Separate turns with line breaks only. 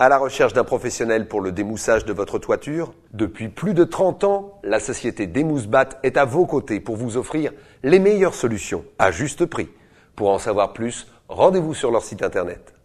À la recherche d'un professionnel pour le démoussage de votre toiture Depuis plus de 30 ans, la société Démoussebat est à vos côtés pour vous offrir les meilleures solutions à juste prix. Pour en savoir plus, rendez-vous sur leur site internet.